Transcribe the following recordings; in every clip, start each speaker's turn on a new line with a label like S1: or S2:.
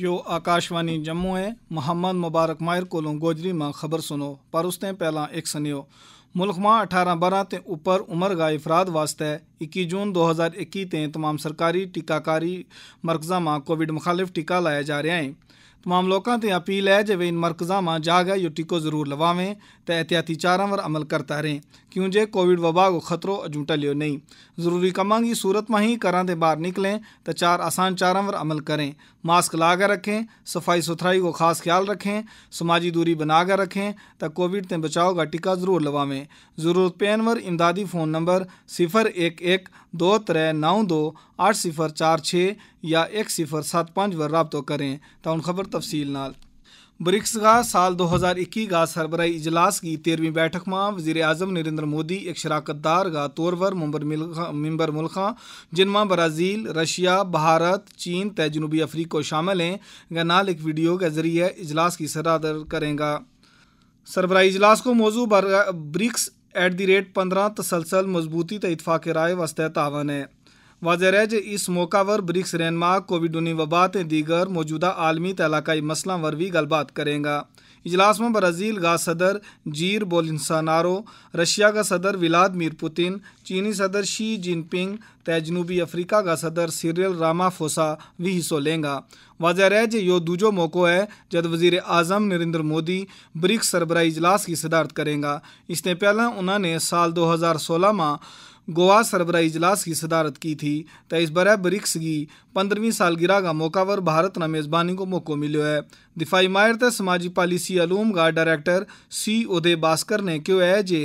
S1: यो आकाशवाणी जम्मू है मोहम्मद मुबारक माहिर को गोजरी में खबर सुनो पर उसने पहला एक सुनियो मुल्क में अठारह बारह ते उपर उम्र गाय अफराद वास्ते इक्की जून दो हज़ार इक्की तमाम सरकारी टीकाकारी मरकज़ा में कोविड मुखालिफ टीका लाया जा रहा है तमाम लोगों से अपील है जे इन मरकज़ा में जाग यो टीको जरूर लवावें तो एहतियाती चारा पर अमल करता रहें क्यों जे कोविड वबा को खतरो अजू टलियो नहीं ज़रूरी कमा की सूरत में ही घर के बाहर निकलें तो चार आसान चारा पर अमल करें मास्क लाकर रखें सफाई सुथराई को खास ख्याल रखें समाजी दूरी बनाकर रखें तो कोविड से बचाव का टीका ज़रूर लवावें ज़रूरत पेन वर इमदादी फ़ोन नंबर सिफर एक एक दो त्रै नौ दो आठ सिफर चार छः या एक सिफर सात पाँच पर रबत करें उन खबर तफसील नाल ब्रिक्स का साल दो हज़ार इक्की का सरबराही इजलास की तेरहवीं बैठक में वजीर अजम नरेंद्र मोदी एक शराकतदार का तौर पर मंबर मुल्क जिनमें ब्राज़ील रशिया भारत चीन त जनूबी अफ्रीको शामिल हैं का नाल एक वीडियो के जरिए इजलास की सरादर करेगा सरबराही इजलास को मौजू ब्रिक्स एट द रेट पंद्रह तसलसल मजबूती त इतफाक़ राय वस्त तावन है वाजह है इस मौका पर ब्रिक्स रहनमा कोविड उन्नीस वबा ते दीगर मौजूदा आलमी तलाकाई मसलों पर भी गलबात करेगा इजलास में ब्राज़ील का सदर जीर बोलिनसानारो रशिया का सदर विलादमीर पुतिन चीनी सदर शी जिनपिंग तय जनूबी अफ्रीका का सदर सीरियल रामाफोसा भी हिस्सों लेंगा वाजह रहे जे यो दूजो मौको है जब वजीर अजम नरेंद्र मोदी ब्रिक्स सरबराही इजलास की सिदारत करेगा इसने पहले उन्होंने साल दो हज़ार सोलह में गोवा सरबराह इजलास की सदारत की थी तो इस बर ब्रिक्स की पंद्रहवीं सालगिरह का मौका पर भारत ने मेज़बानी को मौको मिलो है दिफाई माहिर त समाजी पॉलिसी अलूम का डायरेक्टर सी उदय भास्कर ने क्यों है जे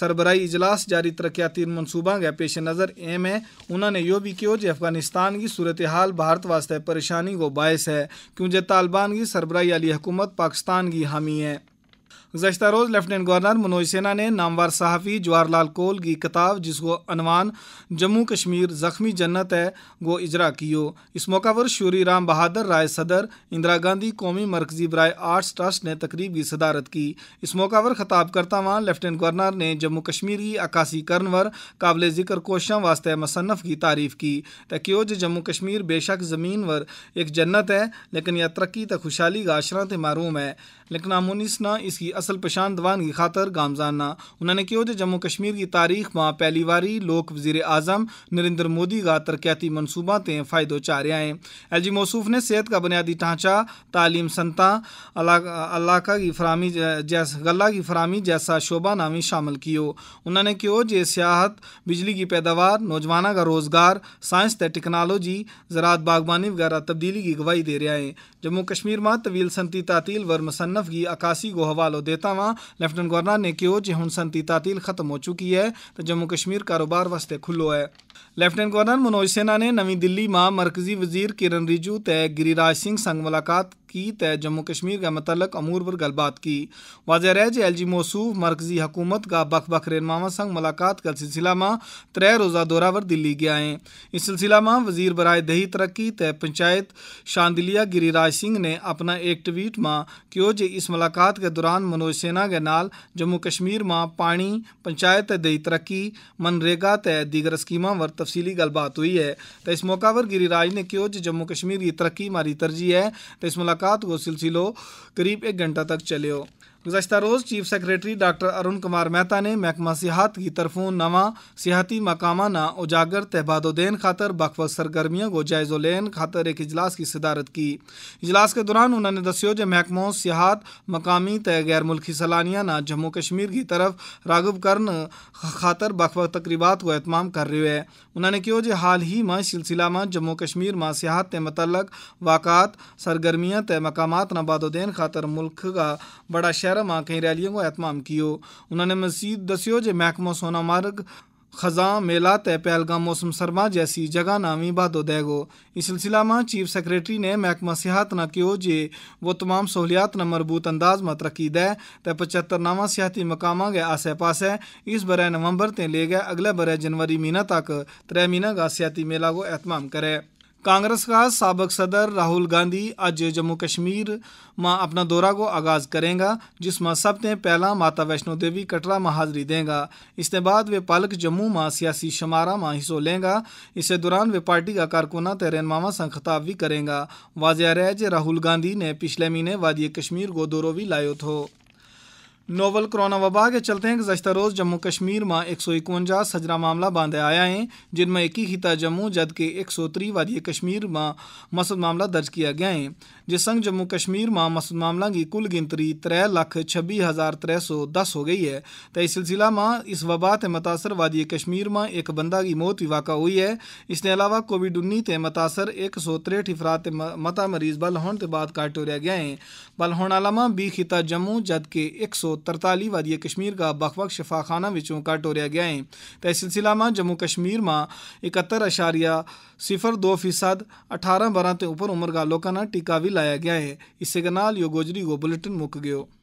S1: सरबराही इजलास जारी तरक्याती मनसूबा के पेश नज़र एम है उन्होंने यो भी क्यों जे अफगानिस्तान की सूरत हाल भारत वास्ते परेशानी को बायस है क्यों जे तालिबान की सरबराई अली हुकूमत पाकिस्तान की हामी है गुजशत रोज़ लेफ्टिनेंट गवर्नर मनोज सिन्हा ने नामवर सहाफ़ी जवाहरलाल कोल की किताब जिसको अनवान जम्मू कश्मीर ज़ख्मी जन्नत है वो इजरा कियो इस मौका पर शूरी राम बहादुर राय सदर इंदिरा गांधी कौमी मरकजी ब्राय आर्ट्स ट्रस्ट ने तकरीब की सदारत की इस मौका पर ख़िताब करता वहाँ लेफ्टिनेंट गवर्नर ने जम्मू कश्मीर की अक्सी करनवर काबिल ज़िक्र कोशा वास्ते मुसन्फ़ की तारीफ़ की तकियो जो जम्मू कश्मीर बेशक ज़मीन वर एक जन्नत है लेकिन यह तरक्की तो खुशहाली का आशरा तो मरूम है लेकिन अमुनिस ना इसकी असल पशान दवान की खातर गामजाना उन्होंने कहो जो जम्मू कश्मीर की तारीख मां पहली बारी लोग वजीर आजम नरेंद्र मोदी का तरक्याती मनसूबा ते फ़ायदो चा रहा है एल जी मौसूफ ने सेहत का बुनियादी ढांचा तालीम सनता अलाका की फरहमी जैस गला की फरहमी जैसा शोभा नामी शामिल कियो उन्होंने कहो जो सियाहत बिजली की पैदावार नौजवाना का रोज़गार साइंस त टेक्नोलॉजी ज़रात बागबानी वगैरह तब्दीली की गवाही दे रहा है जम्मू कश्मीर में तवील संती तातील वर मुसन्फ़ की अकासी को हवालो दे ਦੇਤਾ ਵਾਂ ਲੈਫਟੀਨੈਂਟ ਗਵਰਨਰ ਨੇ ਕਿਹਾ ਜੇ ਹੁਣ ਸੰਤੀ ਤਾਤੀਲ ਖਤਮ ਹੋ ਚੁੱਕੀ ਹੈ ਤਾਂ ਜੰਮੂ ਕਸ਼ਮੀਰ ਕਾਰੋਬਾਰ ਵਾਸਤੇ ਖੁੱਲੋ ਹੈ ਲੈਫਟੀਨੈਂਟ ਗਵਰਨਰ ਮਨੋਜ ਸੇਨਾ ਨੇ ਨਵੀਂ ਦਿੱਲੀ ਮਾਂ ਮਰਕਜ਼ੀ ਵਜ਼ੀਰ ਕਿਰਨ ਰਿਜੂ ਤੇ ਗਿਰੀਰਾਜ ਸਿੰਘ ਸੰਗ ਮੁਲਾਕਾਤ की तय जम्मू कश्मीर के मतलब अमूर पर गलबात की वाजह रह एल जी मौसूफ मरकजी हुकूमत का बख बख रेनमावा संग मुलाकात का सिलसिला में त्रै रोज़ा दौरा पर दिल्ली गया है इस सिलसिला में वजीर बरए दही तरक्की तय पंचायत शांदिलिया गिरिराज सिंह ने अपना एक ट्वीट में क्यों जे इस मुलाकात के दौरान मनोज सेना के नाल जम्मू कश्मीर में पानी पंचायत दही तरक्की मनरेगा तय दीगर स्कीमां पर तफसीली गलबात हुई है तो इस मौका पर गिरिराज ने क्यों जम्मू कश्मीर की तरक्की मारी तरजीह है तो इस मुलाकात मुलाकात को सिलसिलो करीब एक घंटा तक हो गुजशत रोज़ chief secretary doctor Arun Kumar Mehta ने महकमा सियाहत की तरफों नवा सियाती मकामाना उजागर तहबादोदैन खातर बख सरगर्मियों को जायज़ो लेन खातर एक इजलास की सदारत की इजलास के दौरान उन्होंने दस्यो जो महकमो सियाहत मकामी तय गैर मुल्की ना जम्मू कश्मीर की तरफ रागब करन खातर बख तकरीबा को अहतमाम कर रहे हैं उन्होंने कहो जो हाल ही में सिलसिला में जम्मू कश्मीर में सियाहत के मतलब वाकत सरगर्मियाँ तय मकाम नबादोदेन खातर मुल्क का बड़ा शहर एर मां कई रैलियों को एहतमाम किया उन्होंने मज़ीद दसियो जे महकमो सोनामार्ग खजा मेला तय पहलगाम मौसम सरमा जैसी जगह नामी बहादो देगो इस सिलसिला में चीफ सेक्रेटरी ने महकमा सियाहत न कियो जे वो तमाम सहूलियात न मरबूत अंदाज में तरक्की दे ते पचहत्तर नवा सियाती मकामा के आसे पासे इस बरे नवंबर ते ले गए अगले बरे जनवरी महीना तक त्रै महीना का सियाती मेला को एहतमाम करे कांग्रेस का सबक सदर राहुल गांधी अज जम्मू कश्मीर में अपना दौरा को आगाज़ करेगा जिसमें सब ते पहला माता वैष्णो देवी कटरा में हाजिरी देगा इसके बाद वे पालक जम्मू में सियासी शमारा में हिस्सों लेगा इस दौरान वे पार्टी का कारकुना रहनमावा से खिताब भी करेगा वाजह राहुल गांधी ने पिछले महीने वादी कश्मीर को दौरों भी लायो थो नोवल कोरोना वबा के चलते हैं गुजशत रोज़ जम्मू कश्मीर में एक सौ इकवंजा सजरा मामला बांधे आया है जिनमें एक ही खिता जम्मू जबकि एक सौ त्री वादी कश्मीर में मसद मामला दर्ज किया गया है जिस संग जम्मू कश्मीर में मसद मामला की कुल गिनतरी त्रै लख छब्बी हज़ार त्रै सौ दस हो गई है तो इस सिलसिला में इस वबा से मुतासर वादी कश्मीर में एक बंदा की मौत भी वाक़ हुई है इसके अलावा कोविड उन्नीस से मुतासर एक सौ त्रेहठ अफराद मता मरीज बल होने के बाद काटोरिया गया है बल होने वाला में बी खिता जम्मू जद के एक सौ तरताली वादिय कश्मीर का बखवक शफाखाना विचों काटोरिया गया है तो इस सिलसिला में जम्मू कश्मीर में इकहत्तर अशारिया सिफर दो फीसद अठारह बारह से उपर उम्र का लोगों टीका भी लाया गया है इससे नाल यो गोजरी गो बुलेटिन मुक गयो